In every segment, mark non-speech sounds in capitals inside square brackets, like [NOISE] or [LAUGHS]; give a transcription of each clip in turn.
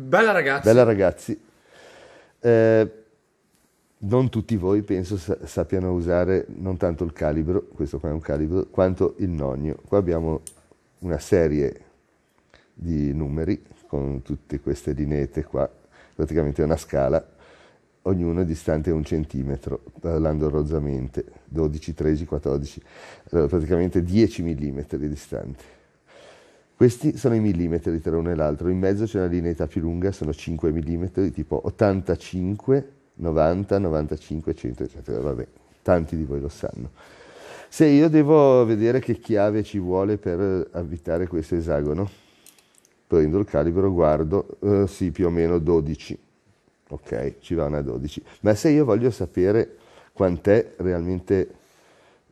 Bella ragazzi. Bella ragazzi. Eh, non tutti voi penso sappiano usare non tanto il calibro, questo qua è un calibro, quanto il nonio. Qua abbiamo una serie di numeri con tutte queste linette qua, praticamente una scala, ognuno è distante un centimetro, parlando rozzamente, 12, 13, 14, praticamente 10 mm distanti. Questi sono i millimetri tra uno e l'altro, in mezzo c'è una lineità più lunga, sono 5 mm, tipo 85, 90, 95, 100, eccetera, vabbè, tanti di voi lo sanno. Se io devo vedere che chiave ci vuole per avvitare questo esagono, prendo il calibro, guardo, eh, sì, più o meno 12, ok, ci va una 12, ma se io voglio sapere quant'è realmente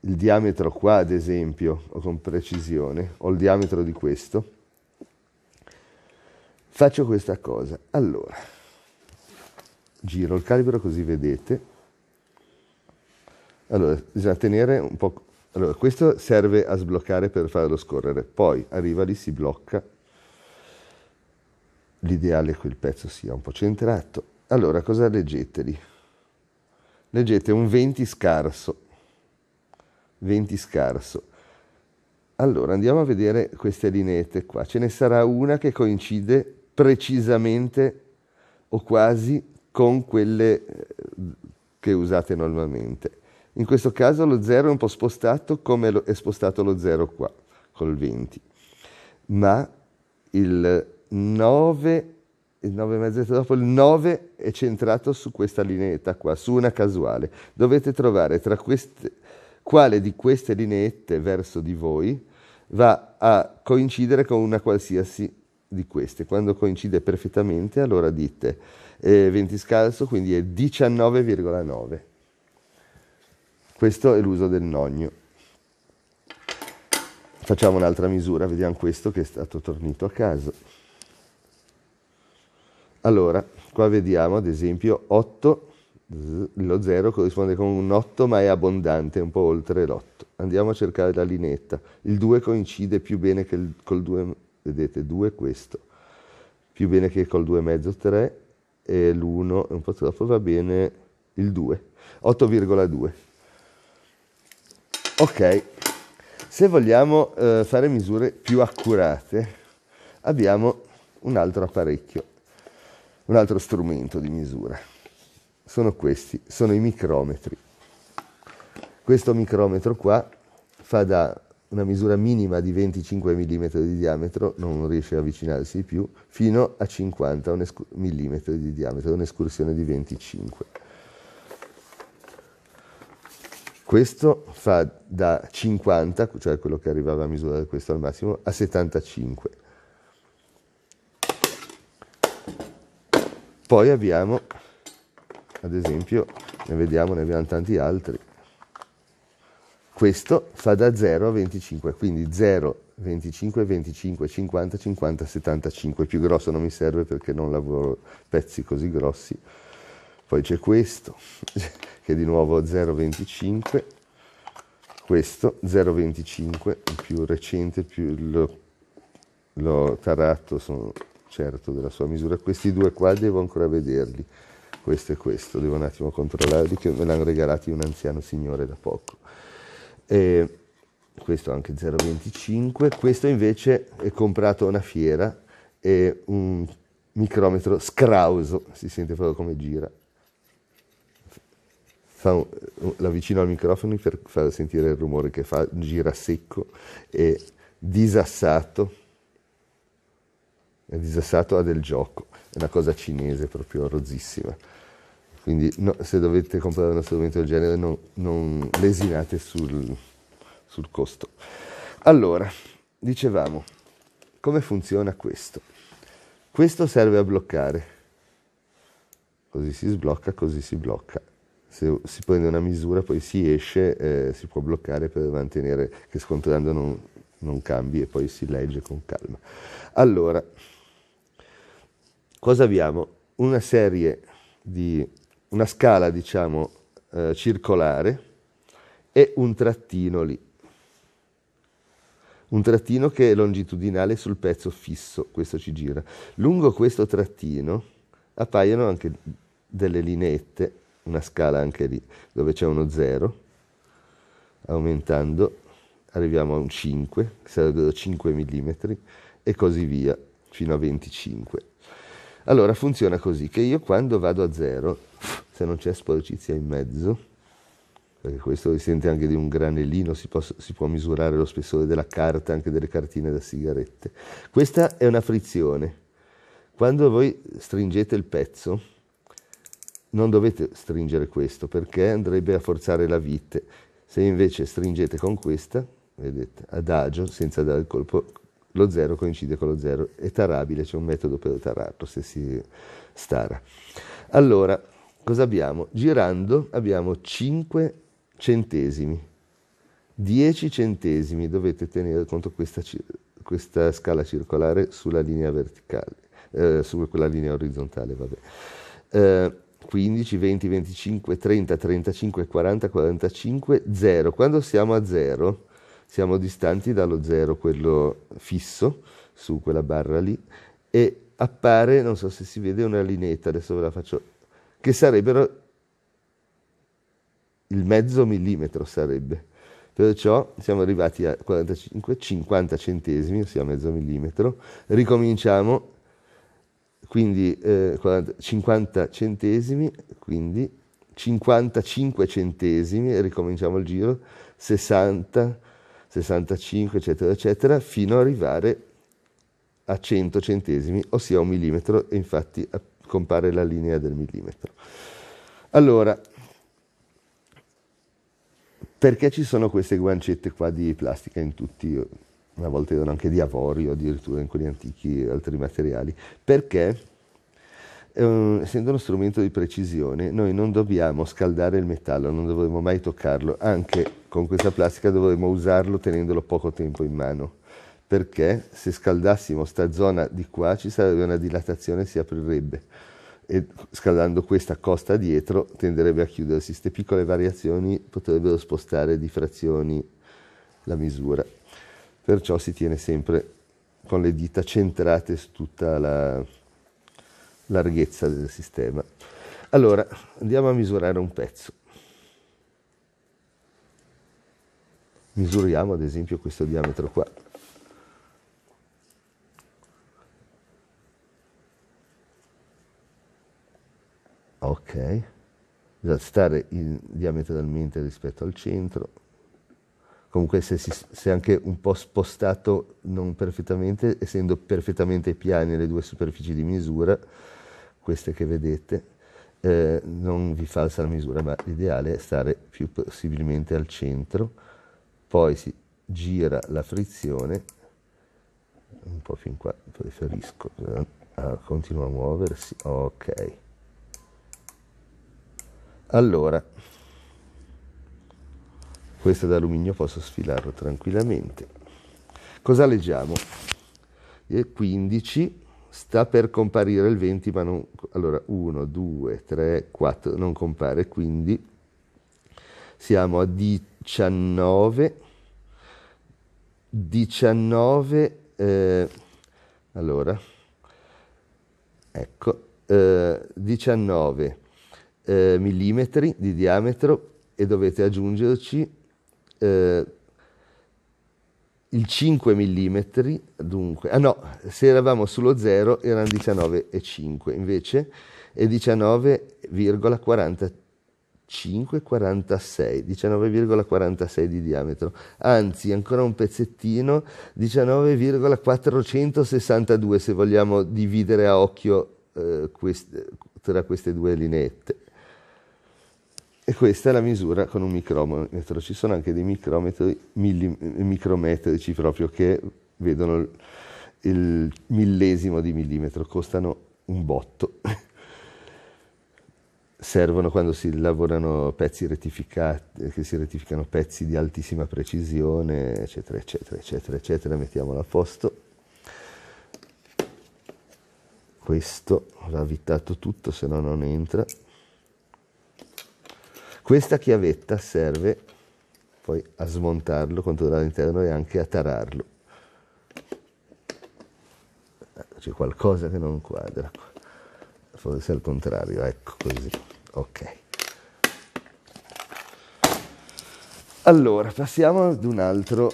il diametro qua ad esempio, o con precisione, ho il diametro di questo, faccio questa cosa. Allora, giro il calibro così vedete. Allora, bisogna tenere un po'... Allora, questo serve a sbloccare per farlo scorrere, poi arriva lì, si blocca. L'ideale è che il pezzo sia un po' centrato. Allora, cosa leggete lì? Leggete un 20 scarso, 20 scarso. Allora andiamo a vedere queste lineette qua. Ce ne sarà una che coincide precisamente o quasi con quelle eh, che usate normalmente. In questo caso lo 0 è un po' spostato come è spostato lo 0 qua, col 20. Ma il 9, il 9 e mezzo dopo, il 9 è centrato su questa lineetta qua, su una casuale. Dovete trovare tra queste quale di queste lineette verso di voi va a coincidere con una qualsiasi di queste. Quando coincide perfettamente, allora dite eh, 20 scalzo, quindi è 19,9. Questo è l'uso del nonno. Facciamo un'altra misura, vediamo questo che è stato tornito a caso. Allora, qua vediamo ad esempio 8 lo 0 corrisponde con un 8 ma è abbondante, un po' oltre l'8. Andiamo a cercare la linetta. Il 2 coincide più bene che il, col 2, vedete, 2 è questo, più bene che col 2 mezzo 3 e l'1 è un po' troppo, va bene il 2, 8,2. Ok, se vogliamo eh, fare misure più accurate abbiamo un altro apparecchio, un altro strumento di misura sono questi, sono i micrometri. Questo micrometro qua fa da una misura minima di 25 mm di diametro, non riesce ad avvicinarsi di più, fino a 50 mm di diametro, un'escursione di 25. Questo fa da 50, cioè quello che arrivava a misurare questo al massimo, a 75. Poi abbiamo ad esempio ne vediamo, ne abbiamo tanti altri. Questo fa da 0 a 25, quindi 0, 25, 25, 50, 50, 75. Il Più grosso non mi serve perché non lavoro pezzi così grossi. Poi c'è questo, [LAUGHS] che è di nuovo 0,25. Questo 0,25, il più recente, più l'ho, l'ho tarato, sono certo della sua misura. Questi due qua devo ancora vederli questo e questo, devo un attimo controllarli che me l'hanno regalato un anziano signore da poco. E questo anche 0,25, questo invece è comprato a una fiera, è un micrometro scrauso, si sente proprio come gira. l'avvicino al microfono per far sentire il rumore che fa, gira secco e disassato, disassato ha del gioco, è una cosa cinese proprio rozzissima. Quindi no, se dovete comprare uno strumento del genere non, non lesinate sul, sul costo. Allora, dicevamo, come funziona questo? Questo serve a bloccare. Così si sblocca, così si blocca. Se si prende una misura, poi si esce, eh, si può bloccare per mantenere che scontrando non, non cambi e poi si legge con calma. Allora, cosa abbiamo? Una serie di una scala, diciamo, eh, circolare e un trattino lì. Un trattino che è longitudinale sul pezzo fisso, questo ci gira. Lungo questo trattino appaiono anche delle lineette, una scala anche lì, dove c'è uno 0, aumentando arriviamo a un 5, che sarebbero 5 mm, e così via, fino a 25. mm. Allora funziona così che io quando vado a zero, se non c'è sporcizia in mezzo, perché questo sente anche di un granellino, si può, si può misurare lo spessore della carta, anche delle cartine da sigarette. Questa è una frizione. Quando voi stringete il pezzo, non dovete stringere questo perché andrebbe a forzare la vite. Se invece stringete con questa, vedete, adagio, senza dare il colpo lo 0 coincide con lo 0, è tarabile, c'è un metodo per tararlo se si stara. Allora, cosa abbiamo? Girando abbiamo 5 centesimi, 10 centesimi, dovete tenere conto questa, questa scala circolare sulla linea verticale, eh, su quella linea orizzontale, vabbè. Eh, 15, 20, 25, 30, 35, 40, 45, 0. Quando siamo a 0 siamo distanti dallo zero, quello fisso su quella barra lì, e appare, non so se si vede, una lineetta, adesso ve la faccio, che sarebbero il mezzo millimetro sarebbe. Perciò siamo arrivati a 45, 50 centesimi, ossia mezzo millimetro. Ricominciamo, quindi eh, 40, 50 centesimi, quindi 55 centesimi, e ricominciamo il giro, 60, 65, eccetera, eccetera, fino ad arrivare a 100 centesimi, ossia un millimetro, e infatti eh, compare la linea del millimetro. Allora, perché ci sono queste guancette qua di plastica in tutti, a volte erano anche di avorio, addirittura in quelli antichi altri materiali? Perché eh, essendo uno strumento di precisione, noi non dobbiamo scaldare il metallo, non dovremmo mai toccarlo, anche con questa plastica dovremmo usarlo tenendolo poco tempo in mano, perché se scaldassimo sta zona di qua ci sarebbe una dilatazione e si aprirebbe e scaldando questa costa dietro tenderebbe a chiudersi. Queste piccole variazioni potrebbero spostare di frazioni la misura. Perciò si tiene sempre con le dita centrate su tutta la, larghezza del sistema. Allora, andiamo a misurare un pezzo. Misuriamo ad esempio questo diametro qua. Ok, bisogna stare diametralmente rispetto al centro. Comunque se, si, se anche un po' spostato non perfettamente, essendo perfettamente piani le due superfici di misura, queste che vedete, eh, non vi falsa la misura, ma l'ideale è stare più possibilmente al centro, poi si gira la frizione, un po' fin qua preferisco, ah, continua a muoversi, ok. Allora, questo d'alluminio posso sfilarlo tranquillamente. Cosa leggiamo? E 15 sta per comparire il 20, ma non... Allora, 1, 2, 3, 4, non compare, quindi siamo a 19, 19, eh, allora, ecco, eh, 19 eh, millimetri di diametro e dovete aggiungerci eh, il 5 mm, dunque, ah no, se eravamo sullo 0 erano 19,5 invece è 19,45, 46, 19,46 di diametro, anzi ancora un pezzettino, 19,462 se vogliamo dividere a occhio eh, quest- tra queste due lineette. E questa è la misura con un micrometro. Ci sono anche dei micrometri, milli, micrometrici proprio che vedono il, il millesimo di millimetro, costano un botto. [LAUGHS] Servono quando si lavorano pezzi rettificati, che si rettificano pezzi di altissima precisione, eccetera, eccetera, eccetera, eccetera. Mettiamolo a posto. Questo va avvitato tutto, se no non entra. Questa chiavetta serve poi a smontarlo, controllare l'interno e anche a tararlo. Eh, c'è qualcosa che non quadra, forse al contrario, ecco così, ok. Allora, passiamo ad un altro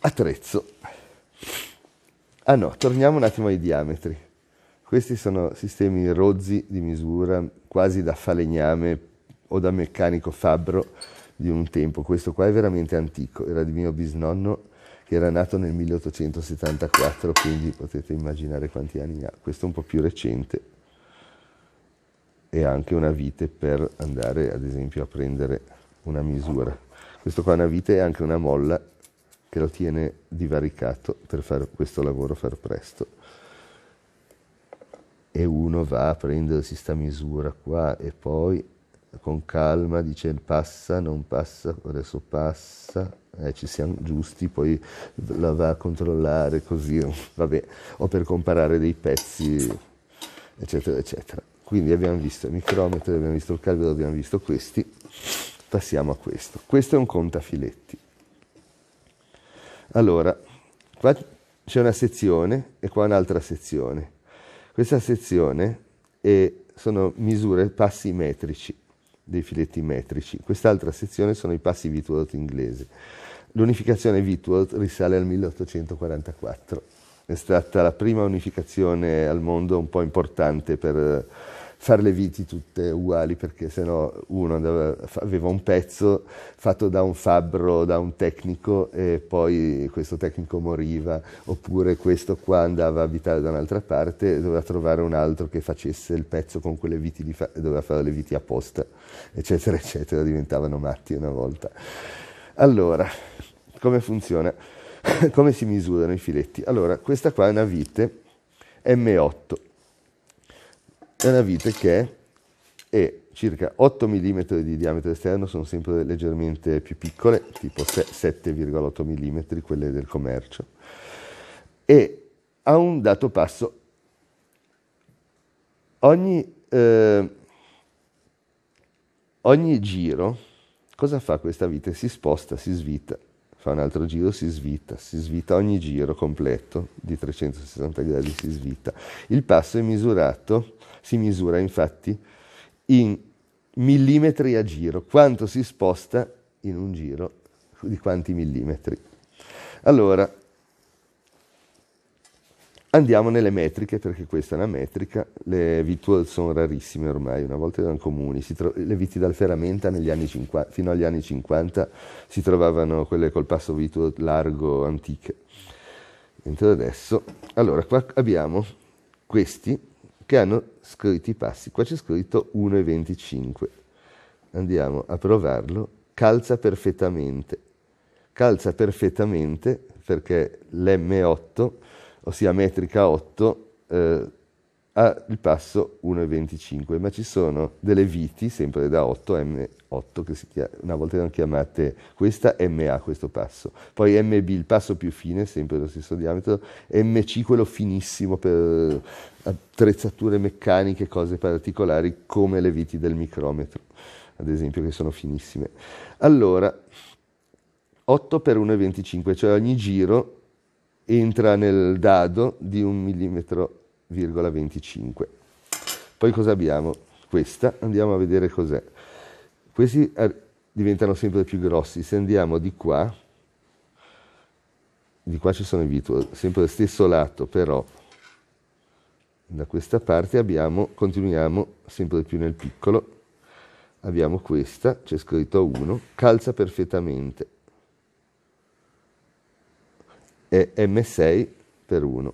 attrezzo. Ah no, torniamo un attimo ai diametri. Questi sono sistemi rozzi di misura, quasi da falegname o da meccanico fabbro di un tempo. Questo qua è veramente antico, era di mio bisnonno che era nato nel 1874, quindi potete immaginare quanti anni ha. Questo è un po' più recente e ha anche una vite per andare ad esempio a prendere una misura. Questo qua è una vite e anche una molla che lo tiene divaricato per fare questo lavoro far presto. E uno va a prendersi sta misura qua e poi con calma, dice passa, non passa, adesso passa, eh, ci siamo giusti, poi la va a controllare così, vabbè, o per comparare dei pezzi, eccetera, eccetera. Quindi abbiamo visto il micrometro, abbiamo visto il calibro, abbiamo visto questi, passiamo a questo. Questo è un contafiletti. Allora, qua c'è una sezione e qua un'altra sezione. Questa sezione è, sono misure passi metrici dei filetti metrici. Quest'altra sezione sono i passi Vitworth inglesi. L'unificazione Vitworth risale al 1844. È stata la prima unificazione al mondo un po' importante per fare le viti tutte uguali perché sennò uno andava, aveva un pezzo fatto da un fabbro, da un tecnico e poi questo tecnico moriva oppure questo qua andava a abitare da un'altra parte e doveva trovare un altro che facesse il pezzo con quelle viti di fa- doveva fare le viti apposta eccetera eccetera diventavano matti una volta allora come funziona? [LAUGHS] come si misurano i filetti? Allora, questa qua è una vite M8 è una vite che è circa 8 mm di diametro esterno, sono sempre leggermente più piccole, tipo 7,8 mm, quelle del commercio, e ha un dato passo. Ogni, eh, ogni giro, cosa fa questa vite? Si sposta, si svita fa un altro giro, si svita, si svita ogni giro completo di 360 gradi, si svita. Il passo è misurato, si misura infatti in millimetri a giro, quanto si sposta in un giro di quanti millimetri. Allora, Andiamo nelle metriche, perché questa è una metrica, le virtual sono rarissime ormai, una volta erano comuni, tro- le viti dal ferramenta cinqu- fino agli anni 50 si trovavano quelle col passo vitual largo antiche. Mentre adesso, allora qua abbiamo questi che hanno scritto i passi, qua c'è scritto 1,25, andiamo a provarlo, calza perfettamente, calza perfettamente perché l'M8 ossia metrica 8, eh, ha il passo 1,25, ma ci sono delle viti, sempre da 8, M8, che chiama, una volta erano chiamate questa, MA questo passo, poi MB il passo più fine, sempre lo stesso diametro, MC quello finissimo per attrezzature meccaniche, cose particolari come le viti del micrometro, ad esempio, che sono finissime. Allora, 8 per 1,25, cioè ogni giro entra nel dado di 1,25 mm. Poi cosa abbiamo? Questa, andiamo a vedere cos'è. Questi diventano sempre più grossi, se andiamo di qua, di qua ci sono i vitro, sempre lo stesso lato, però da questa parte abbiamo, continuiamo sempre più nel piccolo, abbiamo questa, c'è scritto 1, calza perfettamente e M6 per 1.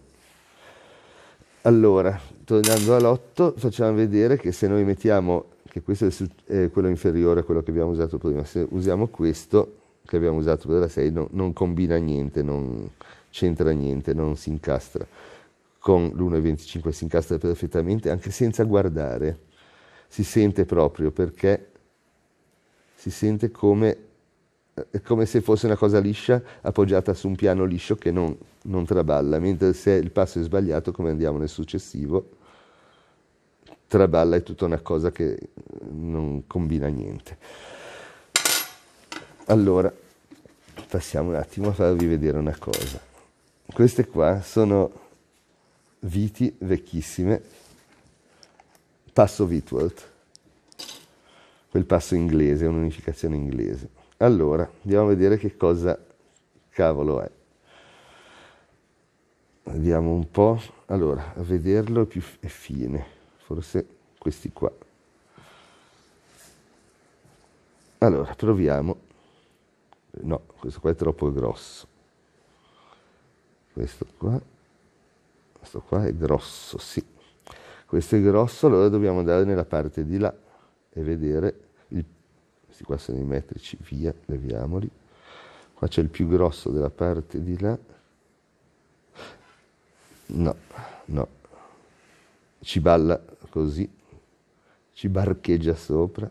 Allora, tornando all'8, facciamo vedere che se noi mettiamo, che questo è quello inferiore a quello che abbiamo usato prima, se usiamo questo che abbiamo usato per la 6 no, non combina niente, non c'entra niente, non si incastra. Con l'1,25 si incastra perfettamente anche senza guardare, si sente proprio perché si sente come come se fosse una cosa liscia appoggiata su un piano liscio che non, non traballa, mentre se il passo è sbagliato, come andiamo nel successivo, traballa è tutta una cosa che eh, non combina niente. Allora, passiamo un attimo a farvi vedere una cosa. Queste qua sono viti vecchissime, passo Vitwalt, quel passo inglese, un'unificazione inglese. Allora, andiamo a vedere che cosa cavolo è. Vediamo un po'. Allora, a vederlo più è fine. Forse questi qua. Allora, proviamo. No, questo qua è troppo grosso. Questo qua. Questo qua è grosso, sì. Questo è grosso, allora dobbiamo andare nella parte di là e vedere questi qua sono i metrici, via, leviamoli. Qua c'è il più grosso della parte di là. No, no. Ci balla così, ci barcheggia sopra.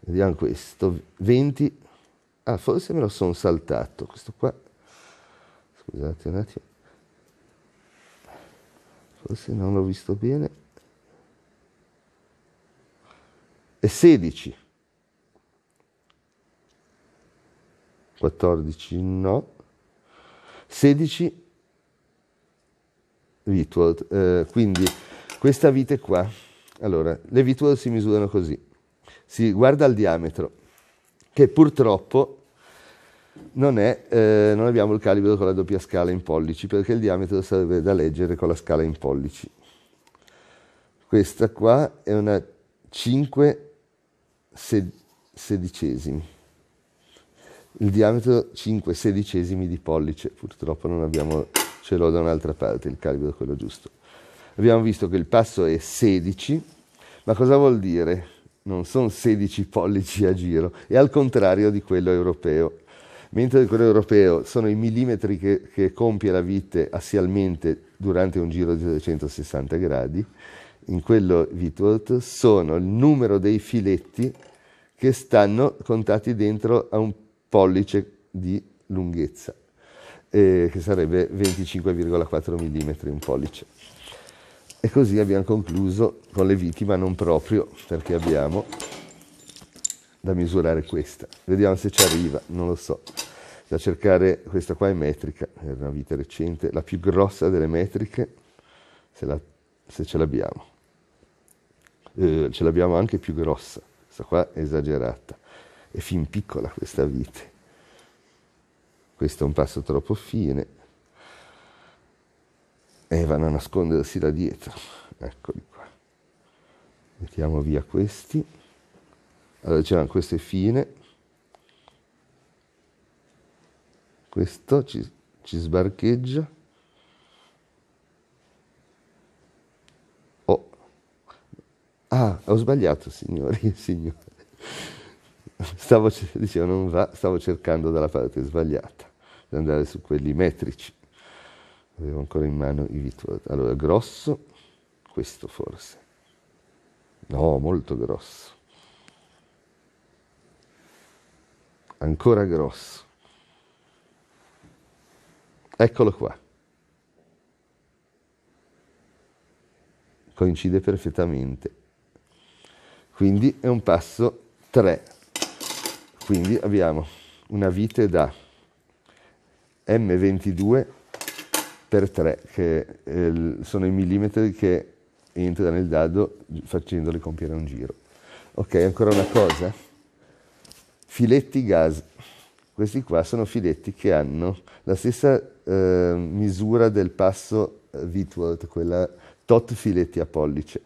Vediamo questo, 20. Ah, forse me lo sono saltato, questo qua. Scusate un attimo. Forse non l'ho visto bene. E 16. 14 no, 16 ritual, eh, quindi questa vite qua, allora le ritual si misurano così, si guarda il diametro, che purtroppo non, è, eh, non abbiamo il calibro con la doppia scala in pollici, perché il diametro sarebbe da leggere con la scala in pollici. Questa qua è una 5 sedicesimi il diametro 5 sedicesimi di pollice, purtroppo non abbiamo, ce l'ho da un'altra parte il calibro è quello giusto. Abbiamo visto che il passo è 16, ma cosa vuol dire? Non sono 16 pollici a giro, è al contrario di quello europeo. Mentre quello europeo sono i millimetri che, che compie la vite assialmente durante un giro di 360 gradi, in quello Whitworth sono il numero dei filetti che stanno contati dentro a un pollice di lunghezza, eh, che sarebbe 25,4 mm un pollice. E così abbiamo concluso con le viti, ma non proprio, perché abbiamo da misurare questa. Vediamo se ci arriva, non lo so. Da cercare, questa qua è metrica, è una vite recente, la più grossa delle metriche, se, la, se ce l'abbiamo. Eh, ce l'abbiamo anche più grossa, questa qua è esagerata è fin piccola questa vite. Questo è un passo troppo fine. E vanno a nascondersi da dietro. Eccoli qua. Mettiamo via questi. Allora dicevamo questo è fine. Questo ci, ci sbarcheggia. Oh. Ah, ho sbagliato, signori e signore. [LAUGHS] Stavo, dicevo, non va, stavo cercando dalla parte sbagliata, di andare su quelli metrici. Avevo ancora in mano i vittuoli. Allora, grosso, questo forse. No, molto grosso. Ancora grosso. Eccolo qua. Coincide perfettamente. Quindi è un passo 3 quindi abbiamo una vite da M22 per 3, che eh, sono i millimetri che entra nel dado facendoli compiere un giro. Ok, ancora una cosa. Filetti gas. Questi qua sono filetti che hanno la stessa eh, misura del passo eh, Whitworth, quella tot filetti a pollice.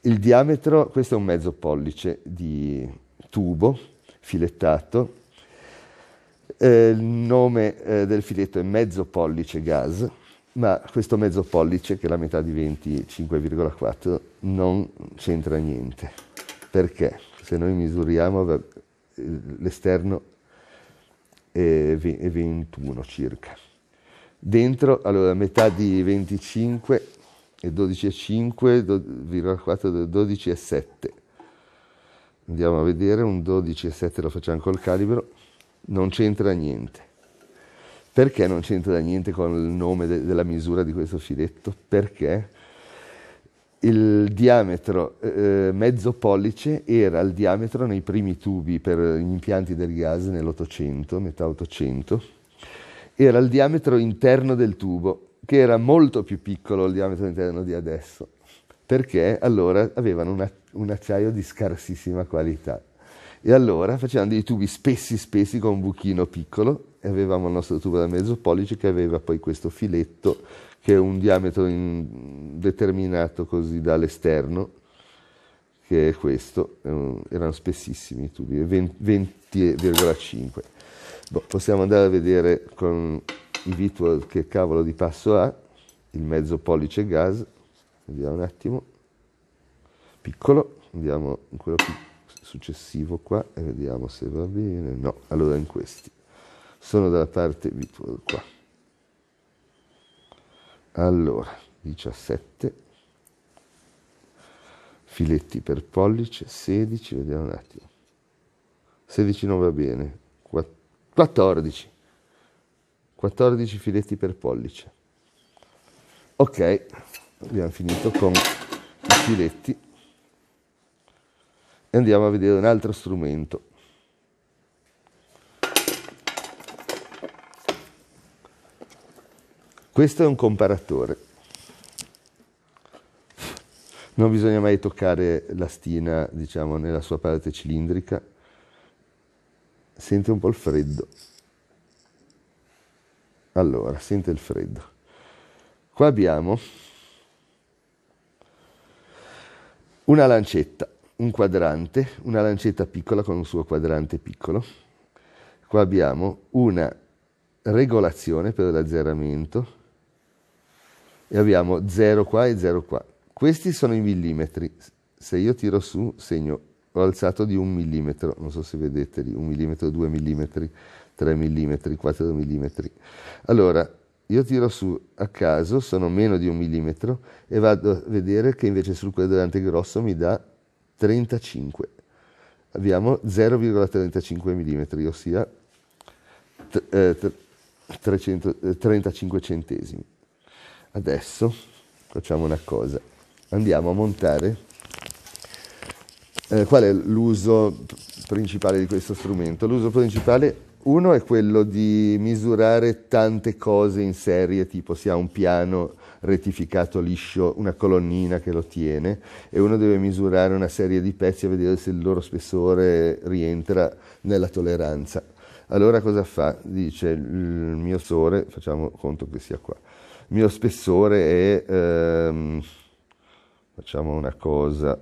Il diametro, questo è un mezzo pollice di tubo, filettato. Eh, il nome eh, del filetto è mezzo pollice gas, ma questo mezzo pollice, che è la metà di 25,4, non c'entra niente. Perché? Se noi misuriamo l'esterno è 21 circa. Dentro, allora, metà di 25 e 12,5, 12,4, 12,7 andiamo a vedere un 12,7 lo facciamo col calibro non c'entra niente perché non c'entra niente con il nome de- della misura di questo filetto perché il diametro eh, eh mezzo pollice era il diametro nei primi tubi per gli impianti del gas nell'Ottocento, metà Ottocento, era il diametro interno del tubo, che era molto più piccolo il diametro interno di adesso perché allora avevano una, un acciaio di scarsissima qualità. E allora facevano dei tubi spessi spessi con un buchino piccolo e avevamo il nostro tubo da mezzo pollice che aveva poi questo filetto che è un diametro determinato così dall'esterno, che è questo, erano spessissimi i tubi, 20,5. Boh, possiamo andare a vedere con i virtual che cavolo di passo ha, il mezzo pollice gas, vediamo un attimo, piccolo, andiamo in quello successivo qua e vediamo se va bene, no, allora in questi, sono dalla parte di qua, allora 17, filetti per pollice, 16, vediamo un attimo, 16 non va bene, 14, 14 filetti per pollice, ok, abbiamo finito con i filetti e andiamo a vedere un altro strumento questo è un comparatore non bisogna mai toccare la stina diciamo nella sua parte cilindrica sente un po' il freddo allora sente il freddo qua abbiamo una lancetta, un quadrante, una lancetta piccola con un suo quadrante piccolo. Qua abbiamo una regolazione per l'azzeramento e abbiamo 0 qua e 0 qua. Questi sono i millimetri. Se io tiro su, segno, ho alzato di un millimetro, non so se vedete lì, un millimetro, due millimetri, tre millimetri, quattro millimetri. Allora, io tiro su a caso, sono meno di un millimetro e vado a vedere che invece sul quadrante grosso mi dà 35. Abbiamo 0,35 mm, ossia t- eh, t- 300, eh, 35 centesimi. Adesso facciamo una cosa, andiamo a montare eh, qual è l'uso principale di questo strumento? L'uso principale uno è quello di misurare tante cose in serie, tipo si ha un piano rettificato liscio, una colonnina che lo tiene e uno deve misurare una serie di pezzi e vedere se il loro spessore rientra nella tolleranza. Allora cosa fa? Dice il mio sore, facciamo conto che sia qua, il mio spessore è, ehm, facciamo una cosa,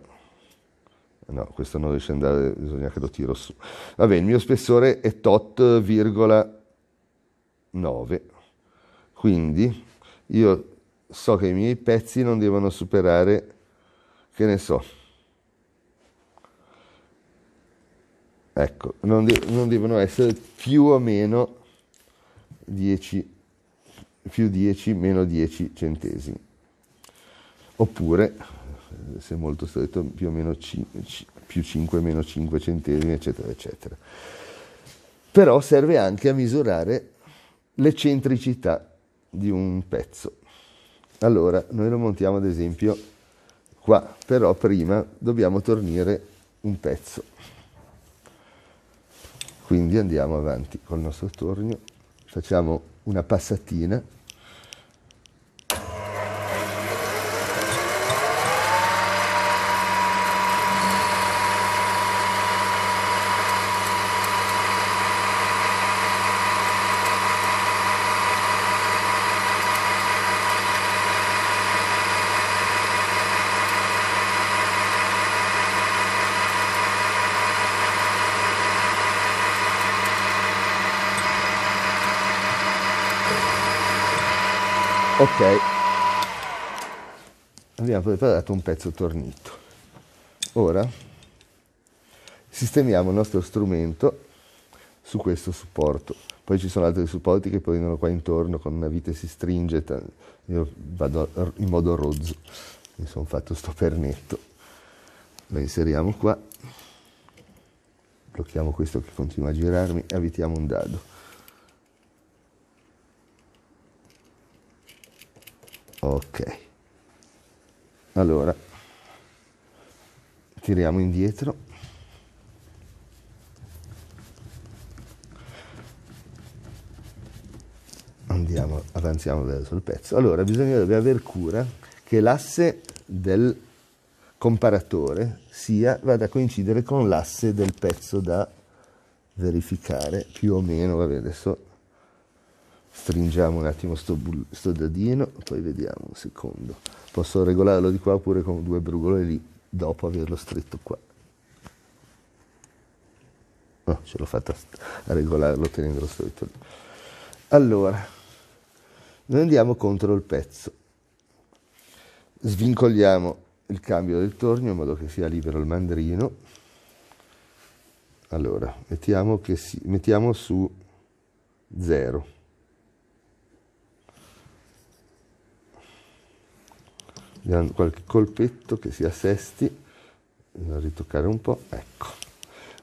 No, questo non riesce ad andare, bisogna che lo tiro su. Vabbè, il mio spessore è tot,9. Quindi io so che i miei pezzi non devono superare, che ne so. Ecco, non, de- non devono essere più o meno 10, più 10, meno 10 centesimi. Oppure se molto stretto più o meno 5, più 5 meno 5 centesimi eccetera eccetera però serve anche a misurare l'eccentricità di un pezzo allora noi lo montiamo ad esempio qua però prima dobbiamo tornire un pezzo quindi andiamo avanti col nostro tornio facciamo una passatina Ok, abbiamo preparato un pezzo tornito. Ora sistemiamo il nostro strumento su questo supporto. Poi ci sono altri supporti che prendono qua intorno con una vite si stringe, io vado in modo rozzo, mi sono fatto sto pernetto. Lo inseriamo qua, blocchiamo questo che continua a girarmi e avvitiamo un dado. ok allora tiriamo indietro andiamo avanziamo verso il pezzo allora bisognerebbe aver cura che l'asse del comparatore sia vada a coincidere con l'asse del pezzo da verificare più o meno vabbè adesso stringiamo un attimo sto, bull- sto dadino, poi vediamo un secondo. Posso regolarlo di qua pure con due brugole lì, dopo averlo stretto qua. No, ce l'ho fatta a regolarlo tenendolo stretto lì. Allora, noi andiamo contro il pezzo. Svincoliamo il cambio del tornio in modo che sia libero il mandrino. Allora, mettiamo, si, mettiamo su 0 diamo qualche colpetto che si assesti, da ritoccare un po', ecco.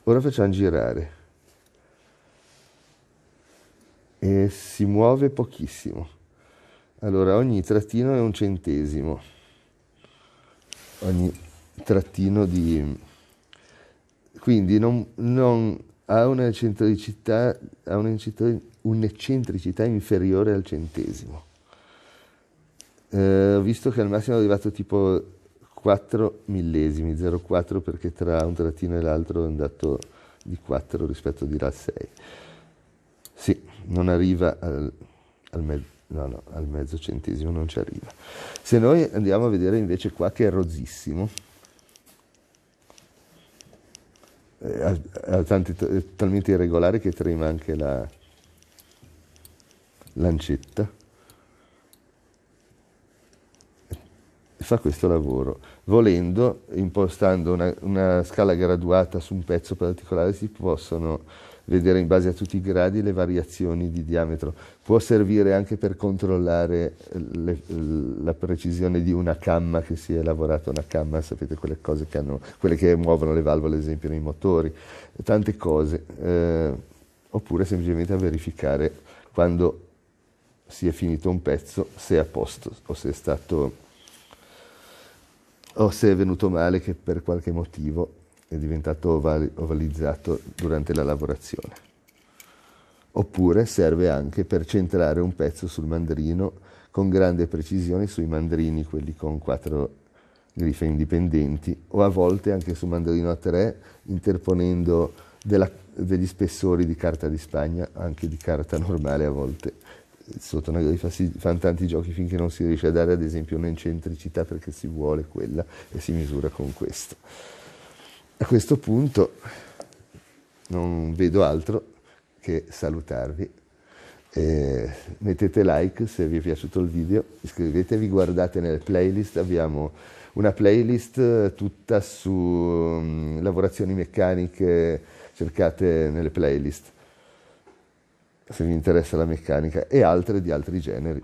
Ora facciamo girare e si muove pochissimo. Allora ogni trattino è un centesimo, ogni trattino di... Quindi non, non ha un'eccentricità, ha un'eccentricità inferiore al centesimo eh, ho visto che al massimo è arrivato tipo 4 millesimi, 0,4 perché tra un trattino e l'altro è andato di 4 rispetto di là 6. Sì, non arriva al, al mezzo. No, no, al mezzo centesimo non ci arriva. Se noi andiamo a vedere invece qua che è rozzissimo, è, eh, tanti, è talmente irregolare che trema anche la lancetta. fa questo lavoro. Volendo, impostando una, una, scala graduata su un pezzo particolare, si possono vedere in base a tutti i gradi le variazioni di diametro. Può servire anche per controllare eh, le, la precisione di una camma che si è lavorata, una camma, sapete quelle cose che hanno, quelle che muovono le valvole, ad esempio, nei motori, tante cose. Eh, oppure semplicemente a verificare quando si è finito un pezzo, se è a posto o se è stato o oh, se è venuto male che per qualche motivo è diventato ovali- ovalizzato durante la lavorazione. Oppure serve anche per centrare un pezzo sul mandrino con grande precisione sui mandrini, quelli con quattro grife indipendenti, o a volte anche su mandrino a tre, interponendo della, degli spessori di carta di Spagna, anche di carta normale a volte, sotto una Sottonagradi si fanno tanti giochi finché non si riesce a dare ad esempio un'eccentricità perché si vuole quella e si misura con questo. A questo punto non vedo altro che salutarvi. Eh, mettete like se vi è piaciuto il video, iscrivetevi, guardate nelle playlist, abbiamo una playlist eh, tutta su um, lavorazioni meccaniche, cercate nelle playlist se vi interessa la meccanica, e altre di altri generi.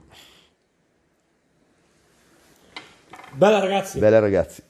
Bella ragazzi! Bella ragazzi!